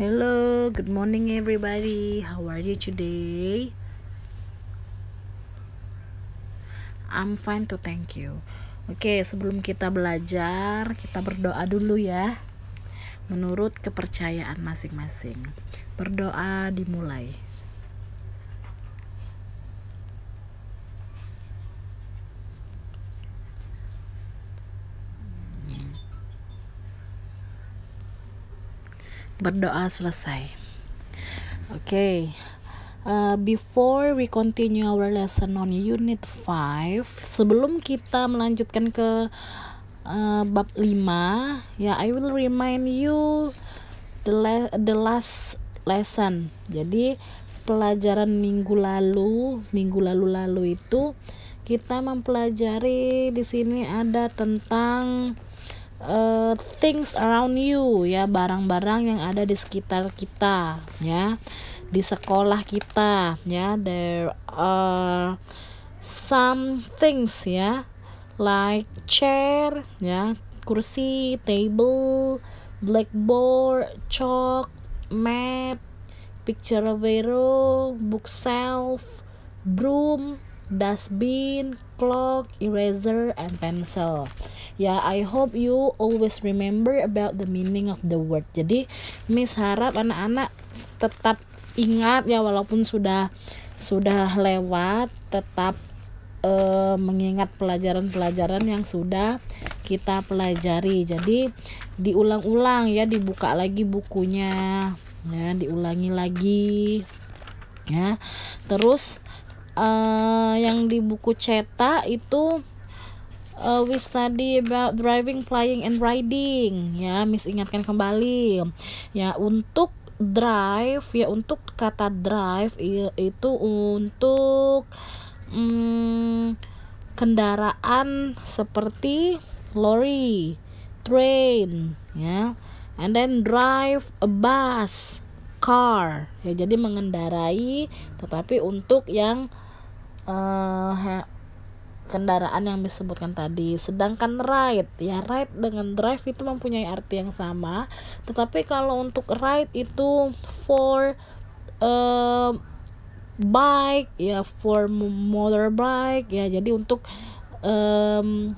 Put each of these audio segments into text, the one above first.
Hello, good morning everybody. How are you today? I'm fine to thank you. Oke, okay, sebelum kita belajar, kita berdoa dulu ya. Menurut kepercayaan masing-masing. Berdoa dimulai. berdoa selesai. Oke. Okay. Uh, eh, before we continue our lesson on unit 5, sebelum kita melanjutkan ke uh, bab 5, ya yeah, I will remind you the le- the last lesson. Jadi pelajaran minggu lalu, minggu lalu-lalu itu kita mempelajari di sini ada tentang uh, things around you ya barang-barang yang ada di sekitar kita ya di sekolah kita ya there are some things ya like chair ya kursi table blackboard chalk map picture of vero bookshelf broom dustbin clock eraser and pencil ya I hope you always remember about the meaning of the word jadi Miss harap anak-anak tetap ingat ya walaupun sudah sudah lewat tetap uh, mengingat pelajaran-pelajaran yang sudah kita pelajari jadi diulang-ulang ya dibuka lagi bukunya ya diulangi lagi ya terus uh, yang di buku cetak itu uh, we study about driving, flying, and riding. Ya, Miss ingatkan kembali. Ya, untuk drive ya untuk kata drive itu untuk hmm, kendaraan seperti lorry, train, ya, and then drive a bus, car, ya jadi mengendarai, tetapi untuk yang uh, kendaraan yang disebutkan tadi. Sedangkan ride, ya ride dengan drive itu mempunyai arti yang sama, tetapi kalau untuk ride itu for uh, bike ya for motorbike ya jadi untuk um,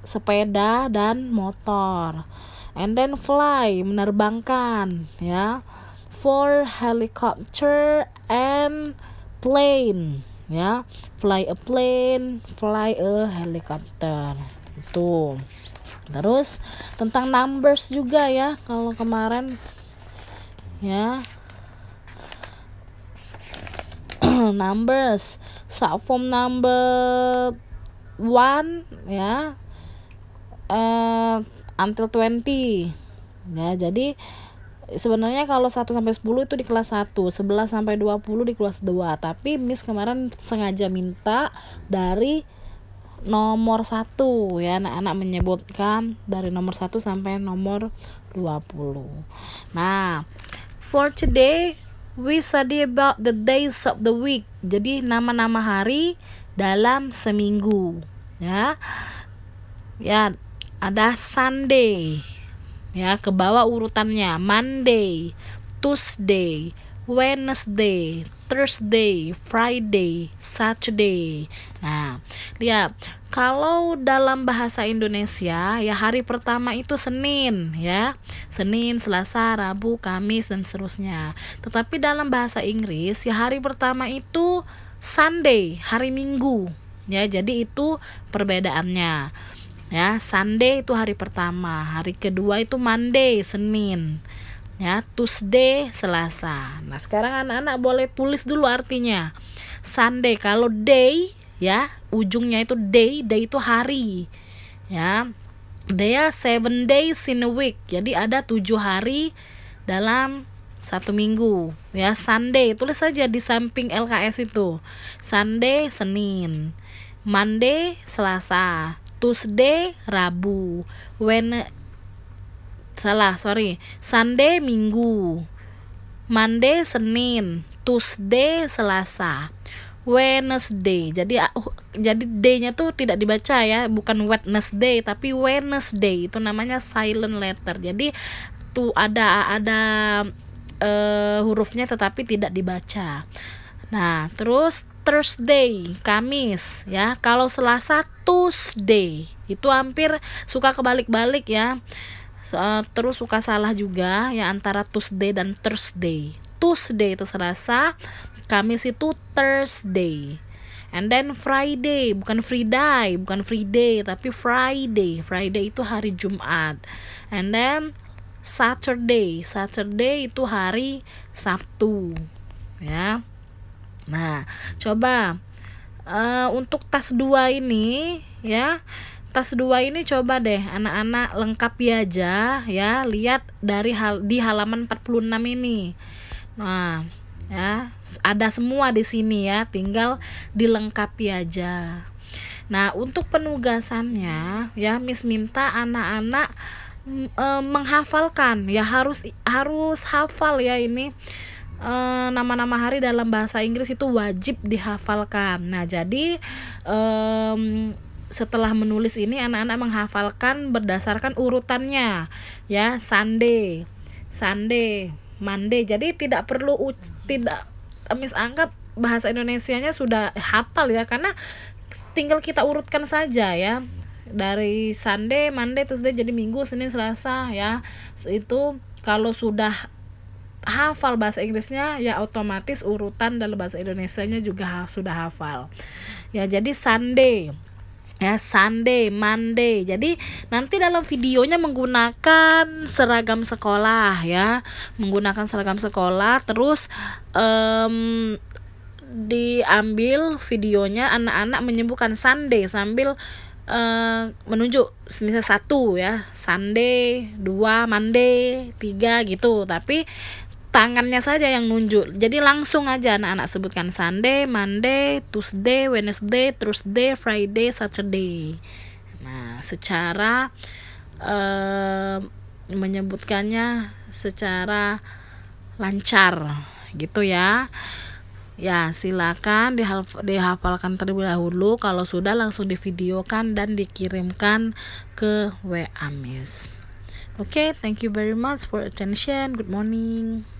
sepeda dan motor and then fly menerbangkan ya for helicopter and plane ya fly a plane fly a helicopter itu terus tentang numbers juga ya kalau kemarin ya numbers sub form number one ya uh, until 20 ya jadi sebenarnya kalau 1 sampai 10 itu di kelas 1, 11 sampai 20 di kelas 2. Tapi Miss kemarin sengaja minta dari nomor 1 ya anak-anak menyebutkan dari nomor 1 sampai nomor 20. Nah, for today we study about the days of the week. Jadi nama-nama hari dalam seminggu ya. Ya, ada Sunday ya ke bawah urutannya Monday, Tuesday, Wednesday, Thursday, Friday, Saturday. Nah, lihat kalau dalam bahasa Indonesia ya hari pertama itu Senin ya. Senin, Selasa, Rabu, Kamis dan seterusnya. Tetapi dalam bahasa Inggris ya hari pertama itu Sunday, hari Minggu. Ya, jadi itu perbedaannya ya Sunday itu hari pertama hari kedua itu Monday Senin ya Tuesday Selasa nah sekarang anak-anak boleh tulis dulu artinya Sunday kalau day ya ujungnya itu day day itu hari ya day seven days in a week jadi ada tujuh hari dalam satu minggu ya Sunday tulis saja di samping LKS itu Sunday Senin Monday Selasa Tuesday Rabu, when salah sorry Sunday Minggu, Monday Senin, Tuesday Selasa. Wednesday. Jadi uh, jadi day nya tuh tidak dibaca ya, bukan Wednesday tapi Wednesday. Itu namanya silent letter. Jadi tuh ada ada uh, hurufnya tetapi tidak dibaca. Nah, terus Thursday, Kamis ya. Kalau Selasa Tuesday. Itu hampir suka kebalik-balik ya. Eh, terus suka salah juga ya antara Tuesday dan Thursday. Tuesday itu Selasa, Kamis itu Thursday. And then Friday, bukan Friday, bukan Friday, tapi Friday. Friday itu hari Jumat. And then Saturday, Saturday itu hari Sabtu. Ya. Nah, coba uh, untuk tas dua ini ya tas dua ini coba deh anak-anak lengkapi aja ya lihat dari hal di halaman 46 ini nah ya ada semua di sini ya tinggal dilengkapi aja nah untuk penugasannya ya Miss minta anak-anak e, menghafalkan ya harus harus hafal ya ini Eh, nama-nama uh, hari dalam bahasa Inggris itu wajib dihafalkan. Nah, jadi um, setelah menulis ini anak-anak menghafalkan berdasarkan urutannya ya, Sunday, Sunday, Monday. Jadi tidak perlu tidak misangkat bahasa Indonesianya sudah hafal ya karena tinggal kita urutkan saja ya dari Sunday, Monday, Tuesday jadi Minggu, Senin, Selasa ya. Itu kalau sudah hafal bahasa Inggrisnya ya otomatis urutan dalam bahasa Indonesia nya juga ha sudah hafal. Ya jadi Sunday ya Sunday, Monday. Jadi nanti dalam videonya menggunakan seragam sekolah ya, menggunakan seragam sekolah terus um, diambil videonya anak-anak menyembuhkan Sunday sambil uh, menunjuk misalnya satu ya Sunday dua Monday tiga gitu tapi tangannya saja yang nunjuk. Jadi langsung aja anak-anak sebutkan Sunday, Monday, Tuesday, Wednesday, Thursday, Friday, Saturday. Nah, secara uh, menyebutkannya secara lancar gitu ya. Ya, silakan dihaf dihafalkan terlebih dahulu. Kalau sudah langsung divideokan dan dikirimkan ke WA Miss. Okay, thank you very much for attention. Good morning.